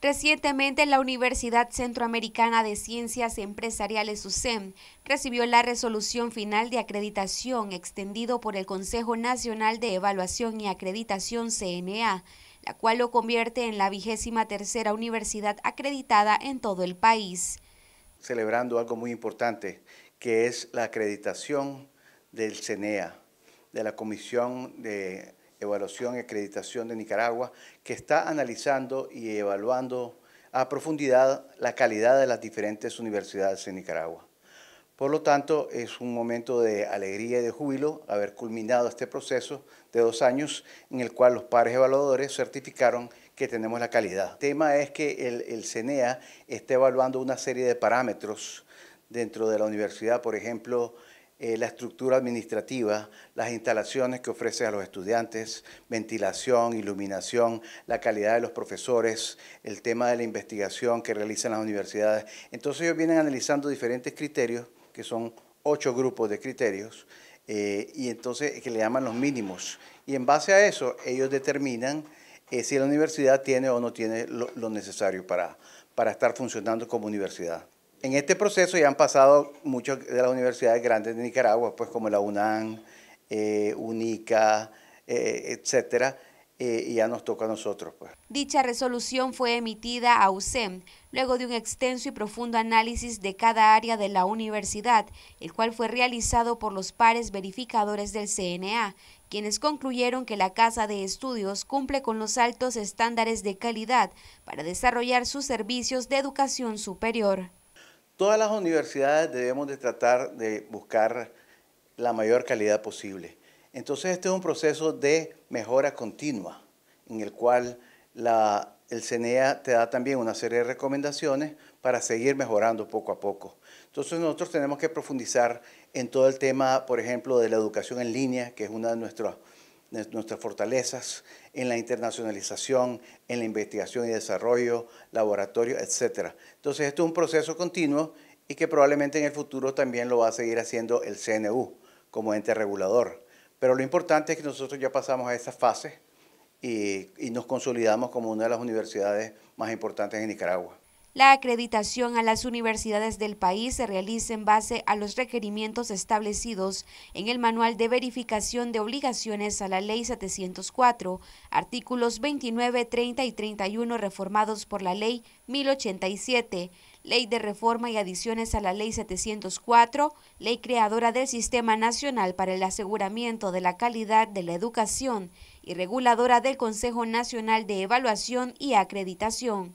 Recientemente, la Universidad Centroamericana de Ciencias Empresariales UCEM recibió la resolución final de acreditación extendido por el Consejo Nacional de Evaluación y Acreditación CNA, la cual lo convierte en la vigésima tercera universidad acreditada en todo el país. Celebrando algo muy importante, que es la acreditación del CNEA, de la Comisión de Evaluación y Acreditación de Nicaragua, que está analizando y evaluando a profundidad la calidad de las diferentes universidades en Nicaragua. Por lo tanto, es un momento de alegría y de júbilo haber culminado este proceso de dos años en el cual los pares evaluadores certificaron que tenemos la calidad. El tema es que el, el CENEA está evaluando una serie de parámetros dentro de la universidad, por ejemplo, eh, la estructura administrativa, las instalaciones que ofrece a los estudiantes, ventilación, iluminación, la calidad de los profesores, el tema de la investigación que realizan las universidades. Entonces ellos vienen analizando diferentes criterios, que son ocho grupos de criterios, eh, y entonces que le llaman los mínimos. Y en base a eso ellos determinan eh, si la universidad tiene o no tiene lo, necesario para estar funcionando como universidad. En este proceso ya han pasado muchas de las universidades grandes de Nicaragua, pues como la UNAM, eh, UNICA, eh, etcétera, eh, y ya nos toca a nosotros. Pues. Dicha resolución fue emitida a USEM luego de un extenso y profundo análisis de cada área de la universidad, el cual fue realizado por los pares verificadores del CNA, quienes concluyeron que la Casa de Estudios cumple con los altos estándares de calidad para desarrollar sus servicios de educación superior. Todas las universidades debemos de tratar de buscar la mayor calidad posible. Entonces este es un proceso de mejora continua en el cual el CNEA te da también una serie de recomendaciones para seguir mejorando poco a poco. Entonces nosotros tenemos que profundizar en todo el tema, por ejemplo, de la educación en línea, que es una de nuestras nuestras fortalezas en la internacionalización, en la investigación y desarrollo, laboratorio, etc. Entonces, esto es un proceso continuo y que probablemente en el futuro también lo va a seguir haciendo el CNU como ente regulador. Pero lo importante es que nosotros ya pasamos a esta fase y nos consolidamos como una de las universidades más importantes en Nicaragua. La acreditación a las universidades del país se realiza en base a los requerimientos establecidos en el Manual de Verificación de Obligaciones a la Ley 704, artículos 29, 30 y 31 reformados por la Ley 1087, Ley de Reforma y Adiciones a la Ley 704, Ley creadora del Sistema Nacional para el Aseguramiento de la Calidad de la Educación y reguladora del Consejo Nacional de Evaluación y Acreditación.